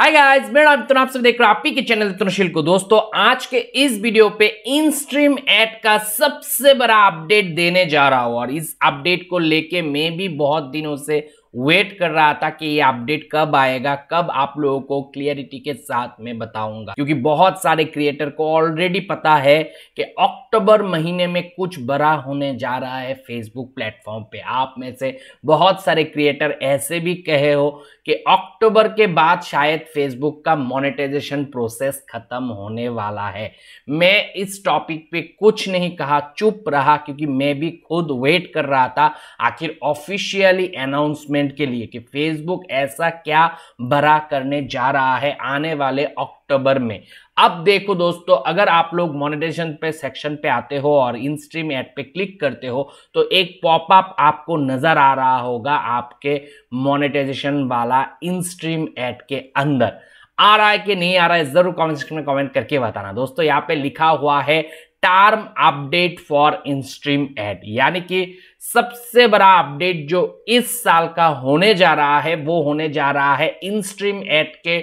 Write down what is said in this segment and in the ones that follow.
hi guys मेरा नाम आप सब देख रहे हो आप ही के चैनल इतनशील को दोस्तों आज के इस वीडियो पे इन स्ट्रीम ऐड का सबसे बड़ा अपडेट देने जा रहा हूं और इस अपडेट को लेके मैं भी बहुत दिनों से वेट कर रहा था कि ये अपडेट कब आएगा कब आप लोगों को क्लियरिटी के साथ में बताऊंगा क्योंकि बहुत सारे क्रिएटर को ऑलरेडी पता है कि अक्टूबर महीने में कुछ बड़ा होने जा रहा है फेसबुक प्लेटफॉर्म पे आप में से बहुत सारे क्रिएटर ऐसे भी कहे हो कि अक्टूबर के बाद शायद फेसबुक का मोनेटाइजेशन प्रोसेस खत्म होने वाला है मैं इस टॉपिक पे कुछ नहीं कहा चुप रहा क्योंकि मैं भी खुद वेट कर रहा था आखिर ऑफिशियली अनाउंसमेंट डेवलपमेंट के लिए कि फेसबुक ऐसा क्या भरा करने जा रहा है आने वाले अक्टूबर में अब देखो दोस्तों अगर आप लोग मोनिटेशन पे सेक्शन पे आते हो और इन स्ट्रीम ऐड पे क्लिक करते हो तो एक पॉपअप आप आपको नजर आ रहा होगा आपके मोनिटाइजेशन वाला इन स्ट्रीम ऐड के अंदर आ रहा है कि नहीं आ रहा है जरूर कमेंट सेक्शन में कमेंट करके बताना दोस्तों यहाँ पे लिखा हुआ है term update for in stream ad यानी कि सबसे बड़ा अपडेट जो इस साल का होने जा रहा है वो होने जा रहा है इन स्ट्रीम एट के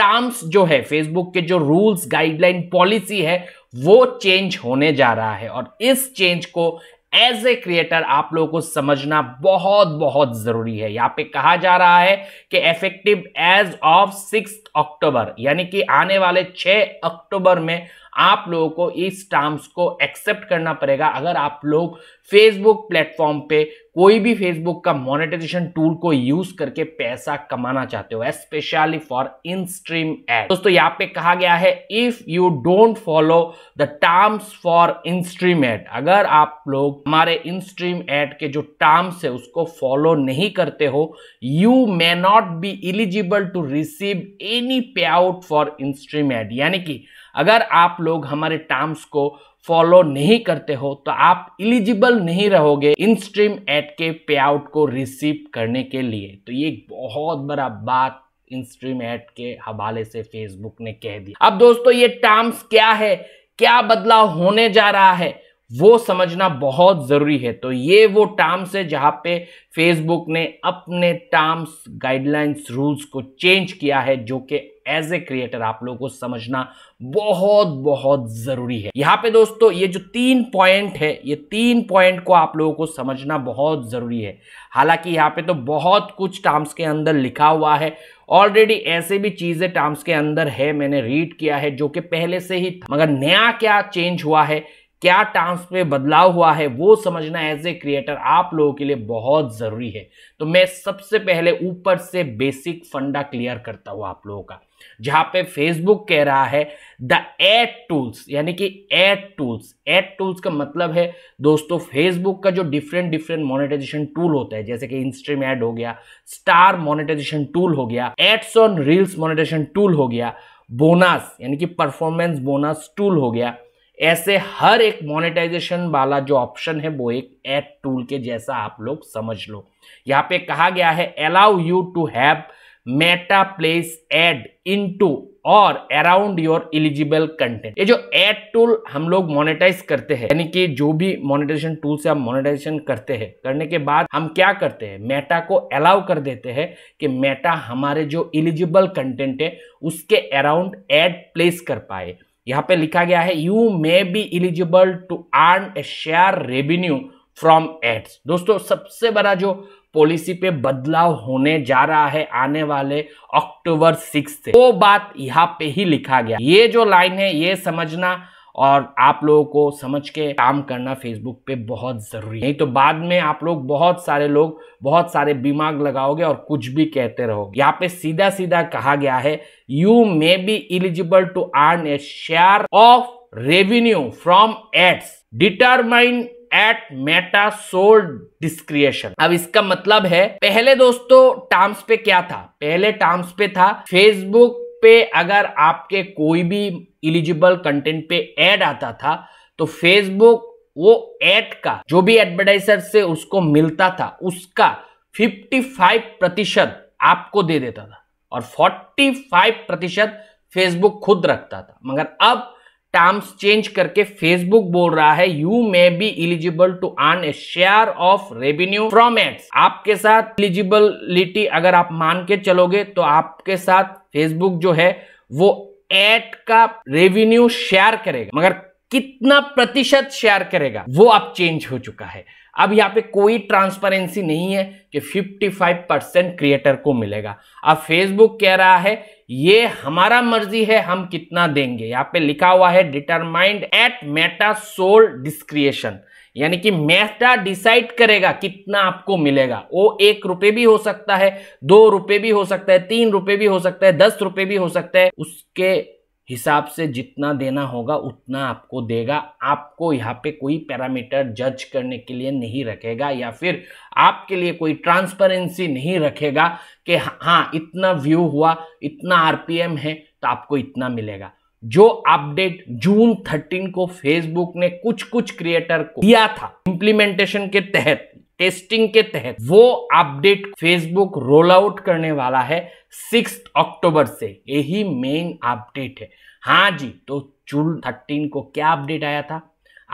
टर्म्स जो है फेसबुक के जो रूल्स गाइडलाइन पॉलिसी है वो चेंज होने जा रहा है और इस चेंज को एज ए क्रिएटर आप लोगों को समझना बहुत बहुत जरूरी है यहां पे कहा जा रहा है कि effective as of six October यानी कि आने वाले छह अक्टूबर में आप लोगों को इस टर्म्स को एक्सेप्ट करना पड़ेगा अगर आप लोग फेसबुक प्लेटफॉर्म पे कोई भी फेसबुक का मोनेटाइजेशन टूल को यूज करके पैसा कमाना चाहते हो specially for in stream ad दोस्तों यहाँ पे कहा गया है if you don't follow the terms for in stream ad अगर आप लोग हमारे इन स्ट्रीम एड के जो टर्म्स है उसको फॉलो नहीं करते हो you may not be eligible to receive any payout for in stream ad यानी कि अगर आप लोग हमारे टर्म्स को फॉलो नहीं करते हो तो आप इलिजिबल नहीं रहोगे इन स्ट्रीम एड के पे आउट को रिसीव करने के लिए तो ये बहुत बड़ा बात इन स्ट्रीम एड के हवाले से फेसबुक ने कह दिया अब दोस्तों ये टर्म्स क्या है क्या बदलाव होने जा रहा है वो समझना बहुत ज़रूरी है तो ये वो टर्म्स है जहां पे फेसबुक ने अपने टर्म्स गाइडलाइंस रूल्स को चेंज किया है जो कि एज ए क्रिएटर आप लोगों को समझना बहुत बहुत ज़रूरी है यहाँ पे दोस्तों ये जो तीन पॉइंट है ये तीन पॉइंट को आप लोगों को समझना बहुत ज़रूरी है हालांकि यहाँ पे तो बहुत कुछ टर्म्स के अंदर लिखा हुआ है ऑलरेडी ऐसे भी चीज़ें टर्म्स के अंदर है मैंने रीड किया है जो कि पहले से ही था मगर नया क्या चेंज हुआ है क्या टर्म्स में बदलाव हुआ है वो समझना एज ए क्रिएटर आप लोगों के लिए बहुत ज़रूरी है तो मैं सबसे पहले ऊपर से बेसिक फंडा क्लियर करता हूं आप लोगों का जहां पे फेसबुक कह रहा है द एड टूल्स यानी कि एड टूल्स एड टूल्स का मतलब है दोस्तों फेसबुक का जो डिफरेंट डिफरेंट मोनेटाइजेशन टूल होता है जैसे कि इंस्ट्रीम एड हो गया स्टार मोनेटाइजेशन टूल हो गया ads on reels monetization tool हो गया बोनस यानी कि परफॉर्मेंस बोनस टूल हो गया ऐसे हर एक मोनेटाइजेशन वाला जो ऑप्शन है वो एक एड टूल के जैसा आप लोग समझ लो यहाँ पे कहा गया है allow you to have Meta place ad to और अराउंड योर एलिजिबल कंटेंट ये जो एड टूल हम लोग मोनेटाइज करते हैं यानी कि जो भी मोनेटाइजेशन टूल से हम मोनेटाइजेशन करते हैं करने के बाद हम क्या करते हैं मेटा को अलाउ कर देते हैं कि मेटा हमारे जो एलिजिबल कंटेंट है उसके अराउंड एड प्लेस कर पाए यहां पे लिखा गया है you may be eligible to earn a share revenue from ads दोस्तों सबसे बड़ा जो पॉलिसी पे बदलाव होने जा रहा है आने वाले अक्टूबर सिक्स से वो बात यहाँ पे ही लिखा गया ये जो लाइन है ये समझना और आप लोगों को समझ के काम करना फेसबुक पे बहुत ज़रूरी है नहीं तो बाद में आप लोग बहुत सारे लोग बहुत सारे दिमाग लगाओगे और कुछ भी कहते रहोगे यहाँ पे सीधा सीधा कहा गया है you may be eligible to earn a share of revenue from ads determine at Meta sole discretion अब इसका मतलब है पहले दोस्तों टर्म्स पे क्या था पहले टर्म्स पे था फेसबुक पे अगर आपके कोई भी इलिजिबल कंटेंट पे ऐड आता था तो फेसबुक वो एड का जो भी एडवर्टाइजर से उसको मिलता था उसका 55 प्रतिशत आपको दे देता था और 45 प्रतिशत फेसबुक खुद रखता था मगर अब टर्म्स चेंज करके फेसबुक बोल रहा है you may be eligible to earn a share of revenue from ads आपके साथ इलिजिबिलिटी अगर आप मान के चलोगे तो आपके साथ फेसबुक जो है वो एड का रेवेन्यू शेयर करेगा मगर कितना प्रतिशत शेयर करेगा वो अब चेंज हो चुका है अब यहाँ पे कोई ट्रांसपेरेंसी नहीं है कि 55 परसेंट क्रिएटर को मिलेगा अब फेसबुक कह रहा है ये हमारा मर्जी है हम कितना देंगे यहाँ पे लिखा हुआ है determined at Meta sole discretion यानी कि मेटा डिसाइड करेगा कितना आपको मिलेगा वो एक रुपये भी हो सकता है दो रुपये भी हो सकता है तीन रुपये भी हो सकता है दस रुपये भी हो सकता है उसके हिसाब से जितना देना होगा उतना आपको देगा आपको यहाँ पे कोई पैरामीटर जज करने के लिए नहीं रखेगा या फिर आपके लिए कोई ट्रांसपेरेंसी नहीं रखेगा कि हाँ इतना व्यू हुआ इतना आरपीएम है तो आपको इतना मिलेगा जो अपडेट जून 13 को फेसबुक ने कुछ कुछ क्रिएटर को दिया था इंप्लीमेंटेशन के तहत टेस्टिंग के तहत वो अपडेट फेसबुक रोल आउट करने वाला है सिक्स अक्टूबर से यही मेन अपडेट है हाँ जी तो जून थर्टीन को क्या अपडेट आया था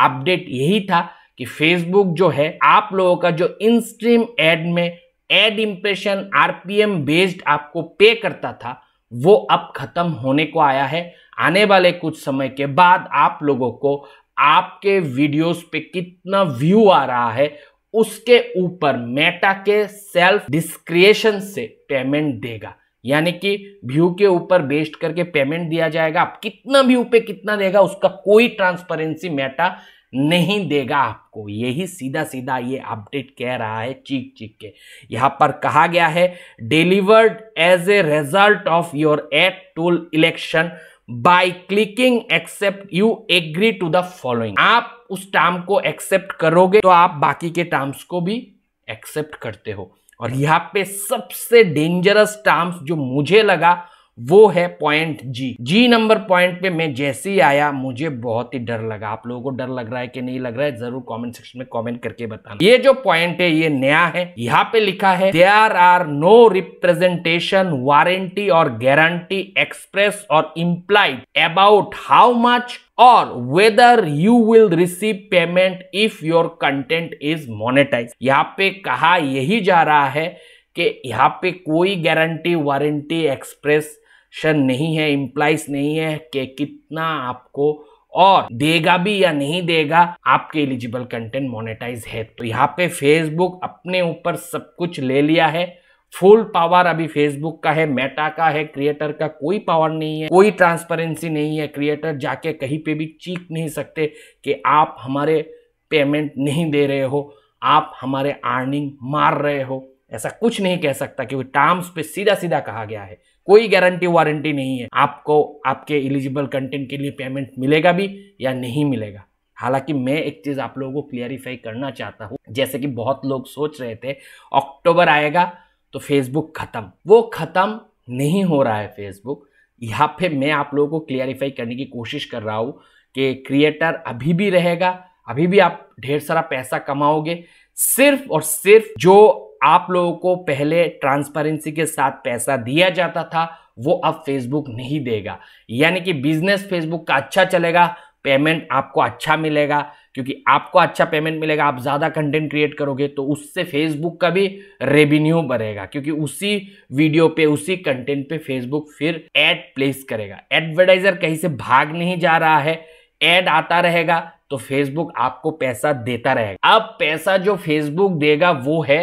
अपडेट यही था कि फेसबुक जो है आप लोगों का जो इन स्ट्रीम एड में एड इंप्रेशन आरपीएम बेस्ड आपको पे करता था वो अब खत्म होने को आया है आने वाले कुछ समय के बाद आप लोगों को आपके वीडियोस पे कितना व्यू आ रहा है उसके ऊपर मेटा के सेल्फ डिस्क्रिएशन से पेमेंट देगा यानी कि व्यू के ऊपर बेस्ड करके पेमेंट दिया जाएगा आप कितना व्यू पे कितना देगा उसका कोई ट्रांसपेरेंसी मेटा नहीं देगा आपको यही सीधा सीधा ये अपडेट कह रहा है चीख चीख के यहां पर कहा गया है delivered as a result of your ad tool election by clicking accept you agree to the following आप उस टर्म को एक्सेप्ट करोगे तो आप बाकी के टर्म्स को भी एक्सेप्ट करते हो और यहाँ पे सबसे डेंजरस टर्म्स जो मुझे लगा वो है point G G number point पे मैं जैसे ही आया मुझे बहुत ही डर लगा आप लोगों को डर लग रहा है कि नहीं लग रहा है जरूर कमेंट सेक्शन में कमेंट करके बताना ये जो पॉइंट है ये नया है यहाँ पे लिखा है there are no representation warranty और गारंटी एक्सप्रेस और इम्प्लाइड अबाउट हाउ मच और whether you will receive payment if your content is monetize यहाँ पे कहा यही जा रहा है कि यहाँ पे कोई गारंटी वारंटी एक्सप्रेस शन नहीं है इम्प्लाइज नहीं है कि कितना आपको और देगा भी या नहीं देगा आपके एलिजिबल कंटेंट मोनेटाइज है तो यहाँ पे फेसबुक अपने ऊपर सब कुछ ले लिया है फुल पावर अभी फेसबुक का है मेटा का है क्रिएटर का कोई पावर नहीं है कोई ट्रांसपेरेंसी नहीं है क्रिएटर जाके कहीं पे भी चीख नहीं सकते कि आप हमारे पेमेंट नहीं दे रहे हो आप हमारे अर्निंग मार रहे हो ऐसा कुछ नहीं कह सकता क्योंकि टर्म्स पे सीधा सीधा कहा गया है कोई गारंटी वारंटी नहीं है आपको आपके एलिजिबल कंटेंट के लिए पेमेंट मिलेगा भी या नहीं मिलेगा हालांकि मैं एक चीज़ आप लोगों को क्लियरिफाई करना चाहता हूँ जैसे कि बहुत लोग सोच रहे थे अक्टूबर आएगा तो फेसबुक ख़त्म वो ख़त्म नहीं हो रहा है फेसबुक यहाँ पे मैं आप लोगों को क्लियरिफाई करने की कोशिश कर रहा हूँ कि क्रिएटर अभी भी रहेगा अभी भी आप ढेर सारा पैसा कमाओगे सिर्फ और सिर्फ जो आप लोगों को पहले ट्रांसपेरेंसी के साथ पैसा दिया जाता था वो अब फेसबुक नहीं देगा यानी कि बिजनेस फेसबुक का अच्छा चलेगा पेमेंट आपको अच्छा मिलेगा क्योंकि आपको अच्छा पेमेंट मिलेगा आप ज़्यादा कंटेंट क्रिएट करोगे तो उससे फेसबुक का भी रेवेन्यू बढ़ेगा क्योंकि उसी वीडियो पे उसी कंटेंट पे फेसबुक फिर एड प्लेस करेगा एडवर्टाइजर कहीं से भाग नहीं जा रहा है एड आता रहेगा तो फेसबुक आपको पैसा देता रहेगा अब पैसा जो फेसबुक देगा वो है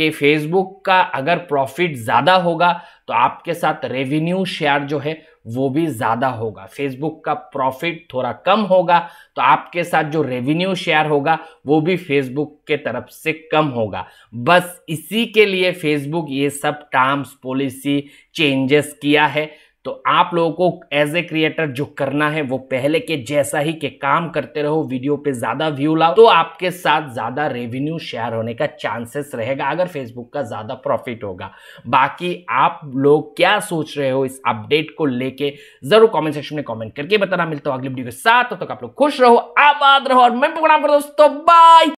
कि फेसबुक का अगर प्रॉफिट ज़्यादा होगा तो आपके साथ रेवेन्यू शेयर जो है वो भी ज़्यादा होगा फेसबुक का प्रॉफिट थोड़ा कम होगा तो आपके साथ जो रेवेन्यू शेयर होगा वो भी फेसबुक के तरफ से कम होगा बस इसी के लिए फेसबुक ये सब टर्म्स पॉलिसी चेंजेस किया है तो आप लोगों को एज ए क्रिएटर जो करना है वो पहले के जैसा ही के काम करते रहो वीडियो पे ज़्यादा व्यू लाओ तो आपके साथ ज़्यादा रेवेन्यू शेयर होने का चांसेस रहेगा अगर फेसबुक का ज़्यादा प्रॉफिट होगा बाकी आप लोग क्या सोच रहे हो इस अपडेट को लेके ज़रूर कॉमेंट सेक्शन में कॉमेंट करके बताना मिलता हूं अगली वीडियो के साथ तो तक आप लोग खुश रहो आबाद रहो और मैं प्रोग्राम करो दोस्तों बाय